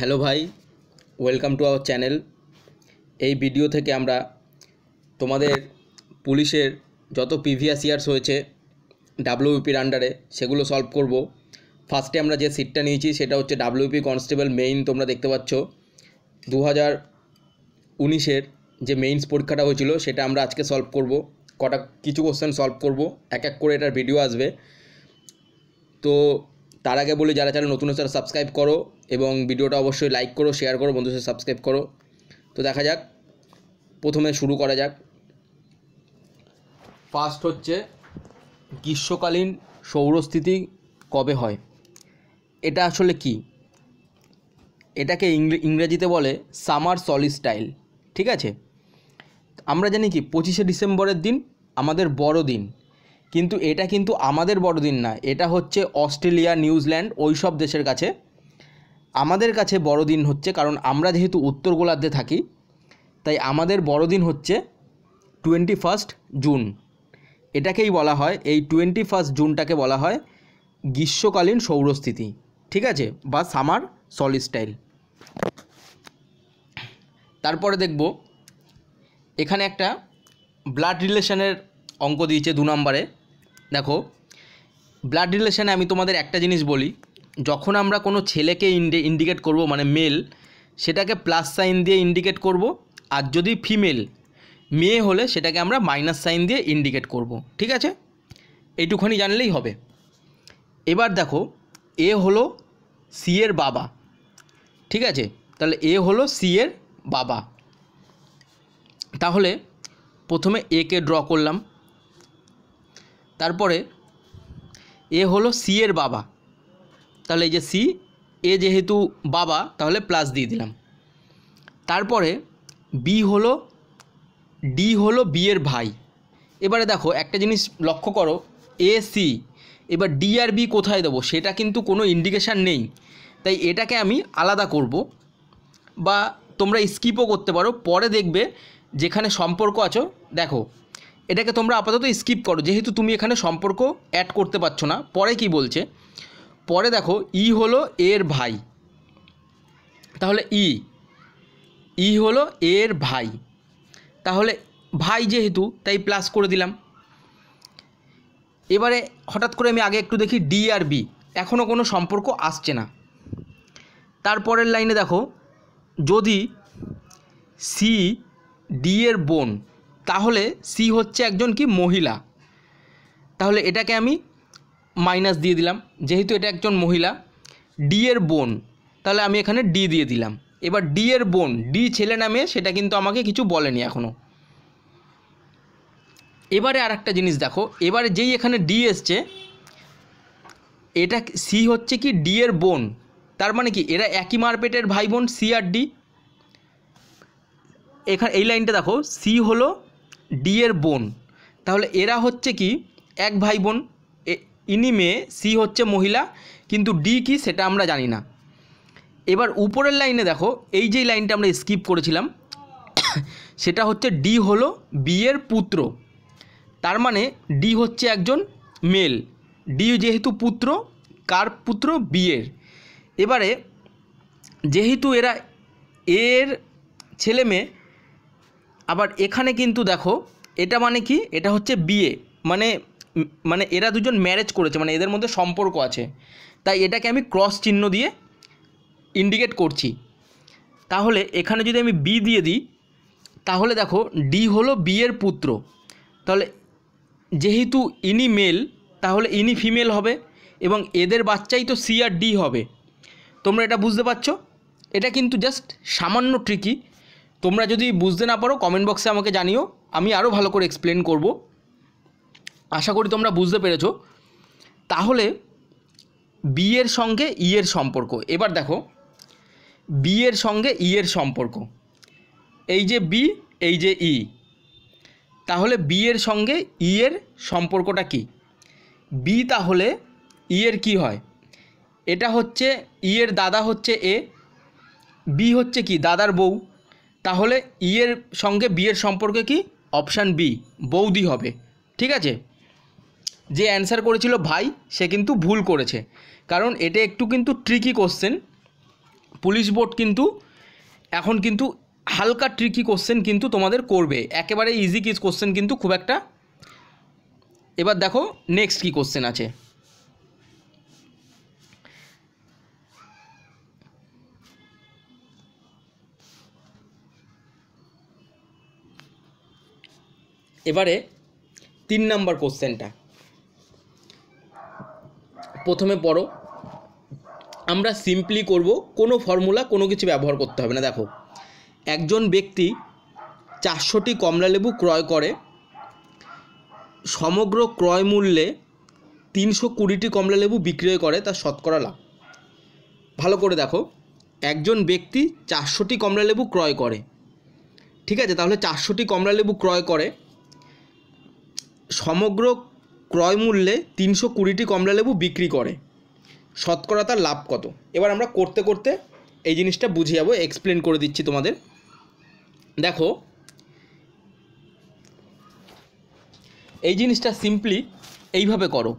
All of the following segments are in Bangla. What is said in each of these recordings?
হ্যালো ভাই ওয়েলকাম টু আওয়ার চ্যানেল এই ভিডিও থেকে আমরা তোমাদের পুলিশের যত প্রিভিয়াস ইয়ার্স হয়েছে ডাব্লিউপির আন্ডারে সেগুলো সলভ করব ফার্স্টে আমরা যে সিটটা নিয়েছি সেটা হচ্ছে ডাব্লিউপি কনস্টেবল মেইন তোমরা দেখতে পাচ্ছ দু হাজার উনিশের যে মেইনস পরীক্ষাটা হয়েছিল সেটা আমরা আজকে সলভ করব কটা কিছু কোশ্চেন সলভ করব এক এক করে এটার ভিডিও আসবে তো তার আগে বলি যারা চ্যানেল নতুন স্যার সাবস্ক্রাইব করো এবং ভিডিওটা অবশ্যই লাইক করো শেয়ার করো বন্ধুদের সাবস্ক্রাইব করো তো দেখা যাক প্রথমে শুরু করা যাক ফার্স্ট হচ্ছে গ্রীষ্মকালীন সৌরস্থিতি কবে হয় এটা আসলে কি এটাকে ইংরেজিতে বলে সামার সলিস্টাইল ঠিক আছে আমরা জানি কি পঁচিশে ডিসেম্বরের দিন আমাদের বড় দিন কিন্তু এটা কিন্তু আমাদের বড়দিন না এটা হচ্ছে অস্ট্রেলিয়া নিউজিল্যান্ড ওই সব দেশের কাছে আমাদের কাছে বড়দিন হচ্ছে কারণ আমরা যেহেতু উত্তর গোলার্ধে থাকি তাই আমাদের বড়দিন হচ্ছে টোয়েন্টি ফার্স্ট জুন এটাকেই বলা হয় এই টোয়েন্টি ফার্স্ট জুনটাকে বলা হয় গ্রীষ্মকালীন সৌরস্থিতি ঠিক আছে বা সামার সলিস্টাইল তারপরে দেখব এখানে একটা ব্লাড রিলেশনের অঙ্ক দিয়েছে দু নম্বরে দেখো ব্লাড রিলেশানে আমি তোমাদের একটা জিনিস বলি যখন আমরা কোনো ছেলেকে ইন্ডিকেট করব মানে মেল সেটাকে প্লাস সাইন দিয়ে ইন্ডিকেট করব আর যদি ফিমেল মেয়ে হলে সেটাকে আমরা মাইনাস সাইন দিয়ে ইন্ডিকেট করব ঠিক আছে এইটুখানি জানলেই হবে এবার দেখো এ হলো সি এর বাবা ঠিক আছে তাহলে এ হলো সি এর বাবা তাহলে প্রথমে একে ড্র করলাম তারপরে এ হলো সি এর বাবা তাহলে এই যে সি এ যেহেতু বাবা তাহলে প্লাস দিয়ে দিলাম তারপরে বি হলো ডি হলো বি এর ভাই এবারে দেখো একটা জিনিস লক্ষ্য করো এ সি এবার ডি আর বি কোথায় দেবো সেটা কিন্তু কোনো ইন্ডিকেশান নেই তাই এটাকে আমি আলাদা করব বা তোমরা স্কিপও করতে পারো পরে দেখবে যেখানে সম্পর্ক আছো দেখো এটাকে তোমরা আপাতত স্কিপ করো যেহেতু তুমি এখানে সম্পর্ক অ্যাড করতে পারছো না পরে কি বলছে পরে দেখো ই হলো এর ভাই তাহলে ই ই হলো এর ভাই তাহলে ভাই যেহেতু তাই প্লাস করে দিলাম এবারে হঠাৎ করে আমি আগে একটু দেখি ডি আর বি এখনও কোনো সম্পর্ক আসছে না তারপরের লাইনে দেখো যদি সি ডি এর বোন তাহলে সি হচ্ছে একজন কি মহিলা তাহলে এটাকে আমি মাইনাস দিয়ে দিলাম যেহেতু এটা একজন মহিলা ডি এর বোন তাহলে আমি এখানে ডি দিয়ে দিলাম এবার ডি এর বোন ডি ছেলে নামে সেটা কিন্তু আমাকে কিছু বলেনি এখনও এবারে আর একটা জিনিস দেখো এবারে যেই এখানে ডি এসছে এটা সি হচ্ছে কি ডি এর বোন তার মানে কি এরা একই মারপেটের ভাই বোন সি আর ডি এখানে এই লাইনটা দেখো সি হলো ডি এর বোন তাহলে এরা হচ্ছে কি এক ভাই বোন ইনি মেয়ে সি হচ্ছে মহিলা কিন্তু ডি কি সেটা আমরা জানি না এবার উপরের লাইনে দেখো এই যে লাইনটা আমরা স্কিপ করেছিলাম সেটা হচ্ছে ডি হলো বিয়ের পুত্র তার মানে ডি হচ্ছে একজন মেল ডি যেহেতু পুত্র কার পুত্র বিয়ের এবারে যেহেতু এরা এর ছেলে মেয়ে আবার এখানে কিন্তু দেখো এটা মানে কি এটা হচ্ছে বিয়ে মানে মানে এরা দুজন ম্যারেজ করেছে মানে এদের মধ্যে সম্পর্ক আছে তাই এটাকে আমি ক্রস চিহ্ন দিয়ে ইন্ডিকেট করছি তাহলে এখানে যদি আমি বি দিয়ে দিই তাহলে দেখো ডি হলো বিয়ের পুত্র তাহলে যেহেতু ইনি মেল তাহলে ইনি ফিমেল হবে এবং এদের বাচ্চাই তো সি আর ডি হবে তোমরা এটা বুঝতে পারছো এটা কিন্তু জাস্ট সামান্য ট্রিকি তোমরা যদি বুঝতে না পারো কমেন্ট বক্সে আমাকে জানিও আমি আরও ভালো করে এক্সপ্লেন করব আশা করি তোমরা বুঝতে পেরেছো তাহলে বিয়ের সঙ্গে ইয়ের e সম্পর্ক এবার দেখো বিয়ের সঙ্গে ইয়ের e সম্পর্ক এই যে বি এই যে ই e। তাহলে বিয়ের সঙ্গে ইয়ের সম্পর্কটা কি বি তাহলে ইয়ের কি হয় এটা হচ্ছে ইয়ের দাদা হচ্ছে এ বি হচ্ছে কি দাদার বউ তাহলে ইয়ের e সঙ্গে বিয়ের সম্পর্কে কি অপশান বি বৌদি হবে ঠিক আছে যে অ্যান্সার করেছিল ভাই সে কিন্তু ভুল করেছে কারণ এটা একটু কিন্তু ট্রিকি কোশ্চেন পুলিশ বোর্ড কিন্তু এখন কিন্তু হালকা ট্রিকি কোশ্চেন কিন্তু তোমাদের করবে একেবারে ইজি কিস কোশ্চেন কিন্তু খুব একটা এবার দেখো নেক্সট কি কোশ্চেন আছে এবারে তিন নম্বর কোশ্চেনটা প্রথমে পড়ো আমরা সিম্পলি করব কোনো ফর্মুলা কোনো কিছু ব্যবহার করতে হবে না দেখো একজন ব্যক্তি চারশোটি কমলালেবু ক্রয় করে সমগ্র ক্রয় মূল্যে তিনশো কুড়িটি কমলালেবু বিক্রয় করে তার শতকরা লাভ ভালো করে দেখো একজন ব্যক্তি চারশোটি কমলালেবু ক্রয় করে ঠিক আছে তাহলে চারশোটি কমলালেবু ক্রয় করে সমগ্র ক্রয় মূল্যে তিনশো কুড়িটি কমলালেবু বিক্রি করে শতকরা তার লাভ কত এবার আমরা করতে করতে এই জিনিসটা বুঝিয়ে যাবো এক্সপ্লেন করে দিচ্ছি তোমাদের দেখো এই জিনিসটা সিম্পলি এইভাবে করো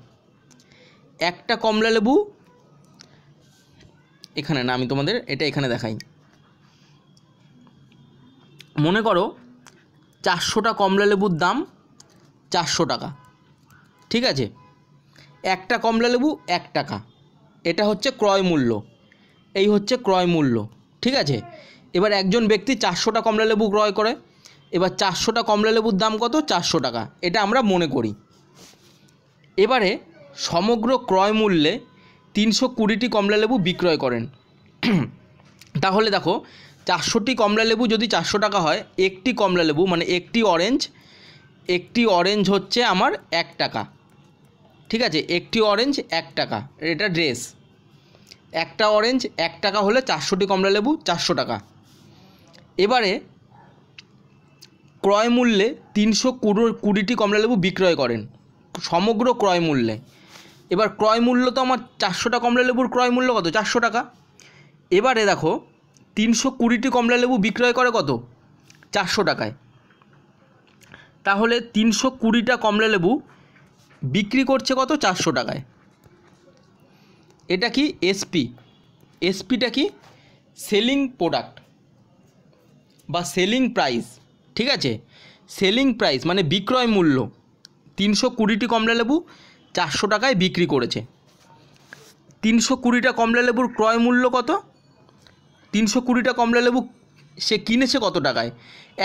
একটা কমলালেবু এখানে না আমি তোমাদের এটা এখানে দেখাই মনে করো চারশোটা কমলালেবুর দাম চারশো টাকা ঠিক আছে একটা কমলা লেবু এক টাকা এটা হচ্ছে ক্রয় মূল্য এই হচ্ছে ক্রয় মূল্য ঠিক আছে এবার একজন ব্যক্তি চারশোটা কমলা লেবু ক্রয় করে এবার চারশোটা কমলা লেবুর দাম কত চারশো টাকা এটা আমরা মনে করি এবারে সমগ্র ক্রয় মূল্যে তিনশো কুড়িটি কমলা লেবু বিক্রয় করেন তাহলে দেখো চারশোটি কমলা লেবু যদি চারশো টাকা হয় একটি কমলা লেবু মানে একটি অরেঞ্জ একটি অরেঞ্জ হচ্ছে আমার এক টাকা ঠিক আছে একটি অরেঞ্জ এক টাকা এটা ড্রেস একটা অরেঞ্জ এক টাকা হলে চারশোটি কমলা লেবু চারশো টাকা এবারে ক্রয় মূল্যে তিনশো কুড়ো কুড়িটি কমলালেবু বিক্রয় করেন সমগ্র ক্রয় মূল্যে এবার ক্রয় মূল্য তো আমার চারশোটা কমলালেবুর ক্রয় মূল্য কত চারশো টাকা এবারে দেখো তিনশো কুড়িটি কমলালেবু বিক্রয় করে কত চারশো টাকায় তাহলে তিনশো কুড়িটা কমলা লেবু বিক্রি করছে কত চারশো টাকায় এটা কি এসপি এসপিটা কি সেলিং প্রোডাক্ট বা সেলিং প্রাইস ঠিক আছে সেলিং প্রাইস মানে বিক্রয় মূল্য তিনশো কুড়িটি কমলা লেবু চারশো টাকায় বিক্রি করেছে তিনশো কুড়িটা কমলা লেবুর ক্রয় মূল্য কত তিনশো কুড়িটা কমলা লেবু সে কিনেছে কত টাকায়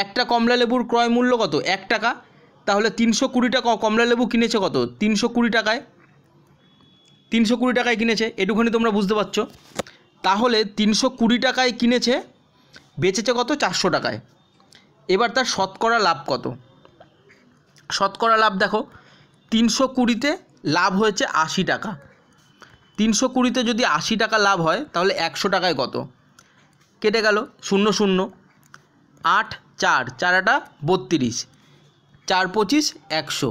একটা কমলা লেবুর ক্রয় মূল্য কত এক টাকা তাহলে তিনশো কুড়ি টাকা কমলা লেবু কিনেছে কত তিনশো কুড়ি টাকায় তিনশো কুড়ি টাকায় কিনেছে এটুখানি তোমরা বুঝতে পারছো তাহলে তিনশো কুড়ি টাকায় কিনেছে বেচেছে কত চারশো টাকায় এবার তার শতকরা লাভ কত শতকরা লাভ দেখো তিনশো কুড়িতে লাভ হয়েছে আশি টাকা তিনশো কুড়িতে যদি আশি টাকা লাভ হয় তাহলে একশো টাকায় কত কেটে গেল শূন্য শূন্য আট চার চারাটা বত্রিশ চার পঁচিশ একশো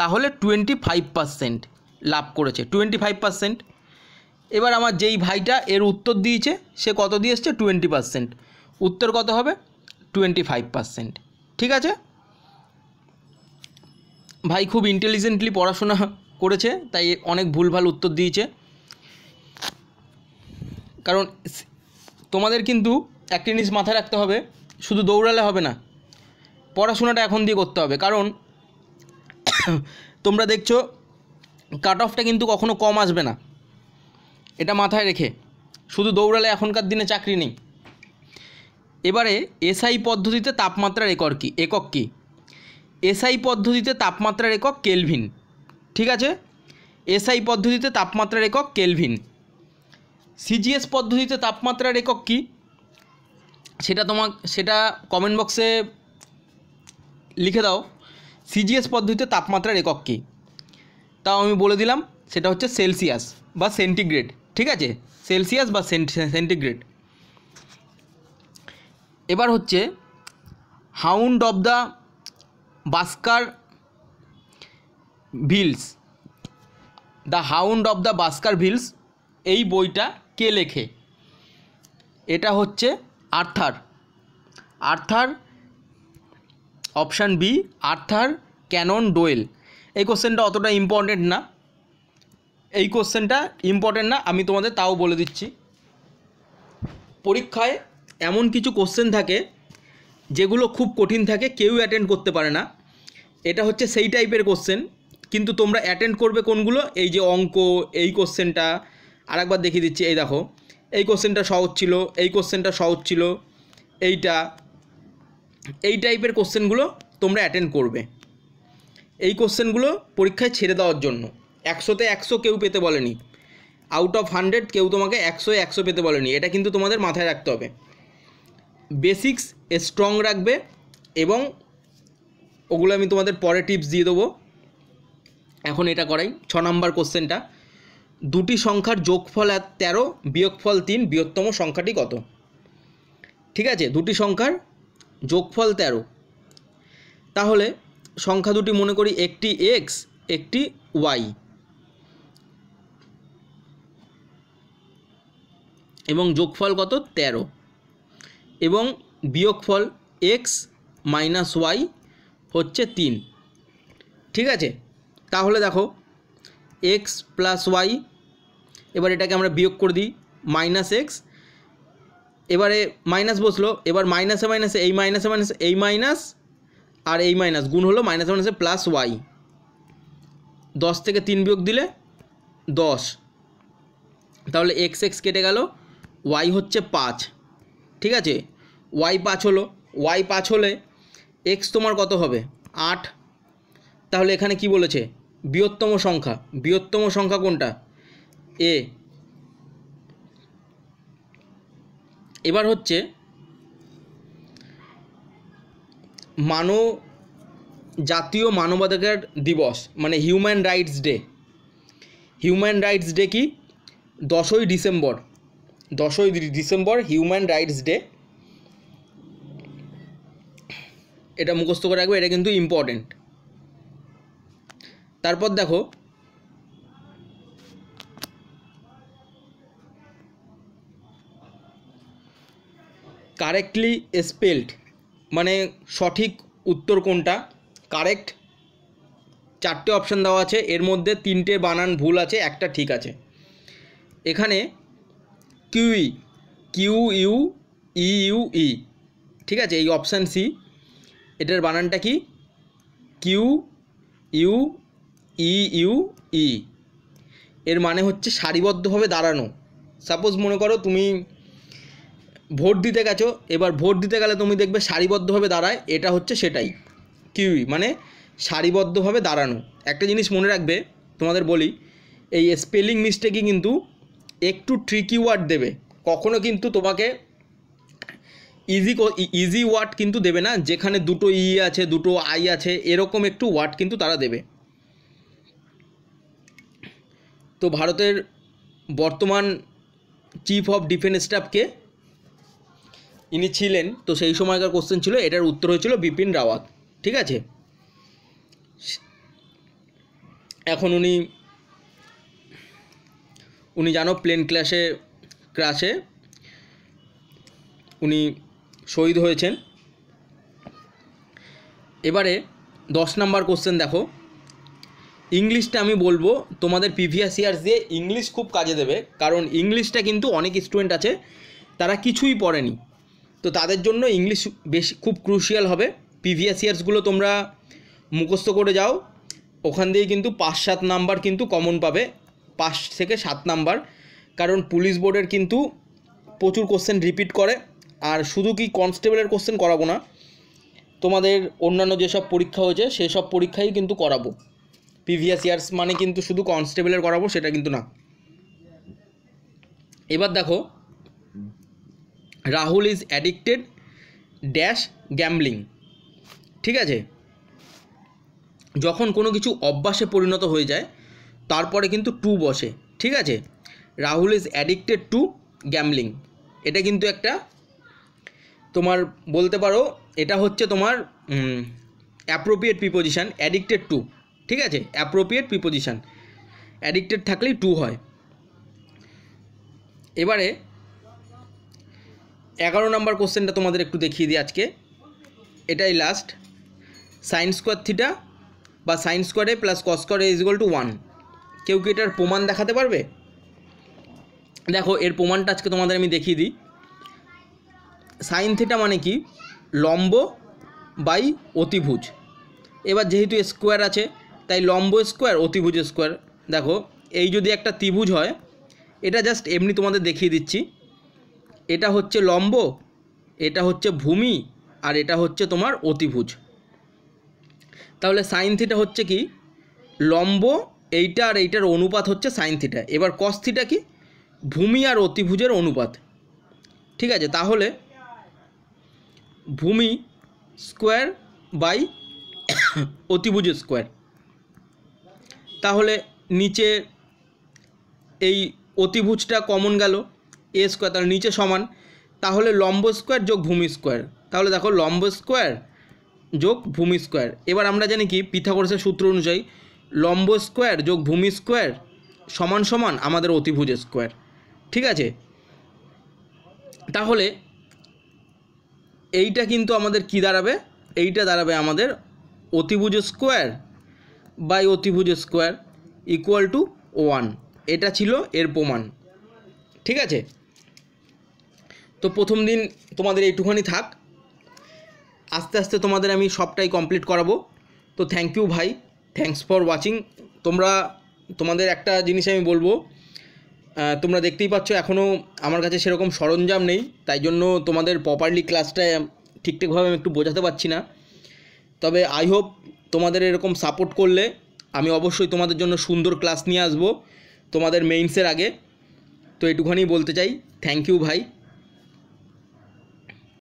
তাহলে টোয়েন্টি ফাইভ পারসেন্ট লাভ করেছে টোয়েন্টি ফাইভ পারসেন্ট এবার আমার যেই ভাইটা এর উত্তর দিয়েছে সে কত দিয়ে এসছে টোয়েন্টি পারসেন্ট উত্তর কত হবে টোয়েন্টি ফাইভ পারসেন্ট ঠিক আছে ভাই খুব ইন্টেলিজেন্টলি পড়াশোনা করেছে তাই অনেক ভুলভাল উত্তর দিয়েছে কারণ তোমাদের কিন্তু একটা জিনিস মাথায় রাখতে হবে শুধু দৌড়ালে হবে না পড়াশোনাটা এখন দিয়ে করতে হবে কারণ তোমরা দেখছো কাট অফটা কিন্তু কখনো কম আসবে না এটা মাথায় রেখে শুধু দৌড়ালে এখনকার দিনে চাকরি নেই এবারে এসআই পদ্ধতিতে তাপমাত্রার একর কি একক কী এসআই পদ্ধতিতে তাপমাত্রার একক কেলভিন ঠিক আছে এসআই পদ্ধতিতে তাপমাত্রার একক কেলভিন সিজিএস পদ্ধতিতে তাপমাত্রার একক কী সেটা তোমার সেটা কমেন্ট বক্সে লিখে দাও সিজিএস পদ্ধতিতে তাপমাত্রার একক কী তাও আমি বলে দিলাম সেটা হচ্ছে সেলসিয়াস বা সেন্টিগ্রেড ঠিক আছে সেলসিয়াস বা সেন্টিগ্রেড এবার হচ্ছে hound of the Baskervilles the hound of the Baskervilles এই বইটা কে লেখে এটা হচ্ছে Arthur Arthur option B Arthur Conan Doyle এই কোশ্চেনটা অতটা ইম্পর্টেন্ট না এই কোশ্চেনটা ইম্পর্টেন্ট না আমি তোমাদের তাও বলে দিচ্ছি পরীক্ষায় এমন কিছু কোশ্চেন থাকে যেগুলো খুব কঠিন থাকে কেউ অ্যাটেন্ড করতে পারে না এটা হচ্ছে সেই টাইপের কোশ্চেন কিন্তু তোমরা অ্যাটেন্ড করবে কোনগুলো এই যে অঙ্ক এই কোশ্চেনটা আরেকবার দেখিয়ে দিচ্ছি এই দেখো এই কোশ্চেনটা সহজ ছিল এই কোশ্চেনটা সহজ ছিল এইটা এই টাইপের কোশ্চেনগুলো তোমরা অ্যাটেন্ড করবে এই কোশ্চেনগুলো পরীক্ষায় ছেড়ে দেওয়ার জন্য একশোতে একশো কেউ পেতে বলেনি আউট অফ হান্ড্রেড কেউ তোমাকে একশো একশো পেতে বলেনি এটা কিন্তু তোমাদের মাথায় রাখতে হবে বেসিক্স স্ট্রং রাখবে এবং ওগুলো আমি তোমাদের পরে টিপস দিয়ে দেবো এখন এটা করাই ছ নম্বর কোশ্চেনটা দুটি সংখ্যার যোগফল আর তেরো বিয়োগফল তিন বৃহত্তম সংখ্যাটি কত ঠিক আছে দুটি সংখ্যার যোগফল তেরো তাহলে সংখ্যা দুটি মনে করি একটি এক্স একটি ওয়াই এবং যোগফল কত তেরো এবং বিয়োগফল এক্স মাইনাস ওয়াই হচ্ছে তিন ঠিক আছে তাহলে দেখো এক্স প্লাস ওয়াই এবার এটাকে আমরা বিয়োগ করে দিই মাইনাস এক্স এবারে মাইনাস বসলো এবার মাইনাসে মাইনাসে এই মাইনাসে মাইনাসে এই মাইনাস আর এই মাইনাস গুণ হলো মাইনাসে মাইনাসে প্লাস ওয়াই দশ থেকে তিন বিয়োগ দিলে দশ তাহলে এক্স এক্স কেটে গেল ওয়াই হচ্ছে পাঁচ ঠিক আছে ওয়াই পাঁচ হলো ওয়াই পাঁচ হলে এক্স তোমার কত হবে আট তাহলে এখানে কি বলেছে বৃহত্তম সংখ্যা বৃহত্তম সংখ্যা কোনটা এ এবার হচ্ছে মানব জাতীয় মানবাধিকার দিবস মানে human rights day human rights day কি দশই ডিসেম্বর দশই ডিসেম্বর হিউম্যান রাইটস ডে এটা মুখস্থ করে রাখবে এটা কিন্তু ইম্পর্টেন্ট তারপর দেখো কারেক্টলি স্পেল্ড মানে সঠিক উত্তর কোনটা কারেক্ট চারটে অপশান দেওয়া আছে এর মধ্যে তিনটে বানান ভুল আছে একটা ঠিক আছে এখানে কিউই Q U E U E ঠিক আছে এই অপশান সি এটার বানানটা কি Q U E U E এর মানে হচ্ছে সারিবদ্ধভাবে দাঁড়ানো সাপোজ মনে করো তুমি ভোট দিতে গেছো এবার ভোট দিতে গেলে তুমি দেখবে সারিবদ্ধভাবে দাঁড়ায় এটা হচ্ছে সেটাই কিউই মানে সারিবদ্ধভাবে দাঁড়ানো একটা জিনিস মনে রাখবে তোমাদের বলি এই স্পেলিং মিস্টেকই কিন্তু একটু ট্রিকি ওয়ার্ড দেবে কখনো কিন্তু তোমাকে ইজি ইজি ওয়ার্ড কিন্তু দেবে না যেখানে দুটো ই আছে দুটো আই আছে এরকম একটু ওয়ার্ড কিন্তু তারা দেবে তো ভারতের বর্তমান চিফ অফ ডিফেন্স স্টাফকে ইনি ছিলেন তো সেই সময়কার কোশ্চেন ছিল এটার উত্তর হয়েছিল বিপিন রাওয়াত ঠিক আছে এখন উনি উনি জানো প্লেন ক্লাসে ক্রাশে উনি শহীদ হয়েছেন এবারে দশ নাম্বার কোশ্চেন দেখো ইংলিশটা আমি বলবো তোমাদের প্রিভিয়াস ইয়ার্স দিয়ে ইংলিশ খুব কাজে দেবে কারণ ইংলিশটা কিন্তু অনেক স্টুডেন্ট আছে তারা কিছুই পড়েনি তো তাদের জন্য ইংলিশ বেশি খুব ক্রুশিয়াল হবে প্রিভিয়াস ইয়ার্সগুলো তোমরা মুখস্থ করে যাও ওখান দিয়ে কিন্তু পাঁচ সাত নাম্বার কিন্তু কমন পাবে পাঁচ থেকে সাত নাম্বার কারণ পুলিশ বোর্ডের কিন্তু প্রচুর কোশ্চেন রিপিট করে আর শুধু কি কনস্টেবলের কোশ্চেন করাবো না তোমাদের অন্যান্য যেসব পরীক্ষা হয়েছে সেসব পরীক্ষাই কিন্তু করাবো প্রিভিয়াস ইয়ার্স মানে কিন্তু শুধু কনস্টেবলের করাবো সেটা কিন্তু না এবার দেখো Rahul is addicted dash gambling ঠিক আছে যখন কোনো কিছু অভ্যাসে পরিণত হয়ে যায় তারপরে কিন্তু টু বসে ঠিক আছে Rahul is addicted to gambling এটা কিন্তু একটা তোমার বলতে পারো এটা হচ্ছে তোমার অ্যাপ্রোপ্রিয়েট প্রিপোজিশান অ্যাডিক্টেড টু ঠিক আছে অ্যাপ্রোপ্রিয়েট প্রিপোজিশান অ্যাডিক্টেড থাকলেই টু হয় এবারে এগারো নম্বর কোশ্চেনটা তোমাদের একটু দেখিয়ে দিই আজকে এটাই লাস্ট সাইন স্কোয়ার থিটা বা সাইন স্কোয়ারে প্লাস কস স্কোয়ারে ইজ ইকুয়াল টু ওয়ান কেউ কি এটার প্রমাণ দেখাতে পারবে দেখো এর প্রমাণটা আজকে তোমাদের আমি দেখিয়ে দিই সাইন থিটা মানে কি লম্ব বাই অতিভুজ এবার যেহেতু স্কোয়ার আছে তাই লম্ব স্কোয়ার অতিভুজ স্কোয়ার দেখো এই যদি একটা ত্রিভুজ হয় এটা জাস্ট এমনি তোমাদের দেখিয়ে দিচ্ছি এটা হচ্ছে লম্ব এটা হচ্ছে ভূমি আর এটা হচ্ছে তোমার অতিভুজ তাহলে সাইন থিটা হচ্ছে কি লম্ব এইটা আর এইটার অনুপাত হচ্ছে সাইন থিটা এবার কস থিটা কি ভূমি আর অতিভুজের অনুপাত ঠিক আছে তাহলে ভূমি স্কোয়ার বাই অতিভুজ স্কোয়ার তাহলে নিচে এই অতিভুজটা কমন গেল এ স্কোয়ার তাহলে নিচে সমান তাহলে লম্ব স্কোয়ার যোগ ভূমি স্কোয়ার তাহলে দেখো লম্ব স্কোয়ার যোগ ভূমি স্কোয়ার এবার আমরা জানি কি পিথাগোরাসের সূত্র অনুযায়ী লম্ব স্কোয়ার যোগ ভূমি স্কোয়ার সমান সমান আমাদের অতিভুজ স্কোয়ার ঠিক আছে তাহলে এইটা কিন্তু আমাদের কি দাঁড়াবে এইটা দাঁড়াবে আমাদের অতিভুজ স্কোয়ার বাই অতিভুজ স্কোয়ার ইকুয়াল টু ওয়ান এটা ছিল এর প্রমাণ ঠিক আছে তো প্রথম দিন তোমাদের এইটুখানি থাক আস্তে আস্তে তোমাদের আমি সবটাই কমপ্লিট করাবো তো থ্যাংক ইউ ভাই থ্যাংকস ফর ওয়াচিং তোমরা তোমাদের একটা জিনিস আমি বলবো তোমরা দেখতেই পাচ্ছ এখনও আমার কাছে সেরকম সরঞ্জাম নেই তাই জন্য তোমাদের প্রপারলি ক্লাসটা ঠিকঠাকভাবে আমি একটু বোঝাতে পারছি না তবে আই হোপ তোমাদের এরকম সাপোর্ট করলে আমি অবশ্যই তোমাদের জন্য সুন্দর ক্লাস নিয়ে আসব তোমাদের মেইনসের আগে তো এটুখানি বলতে চাই থ্যাংক ইউ ভাই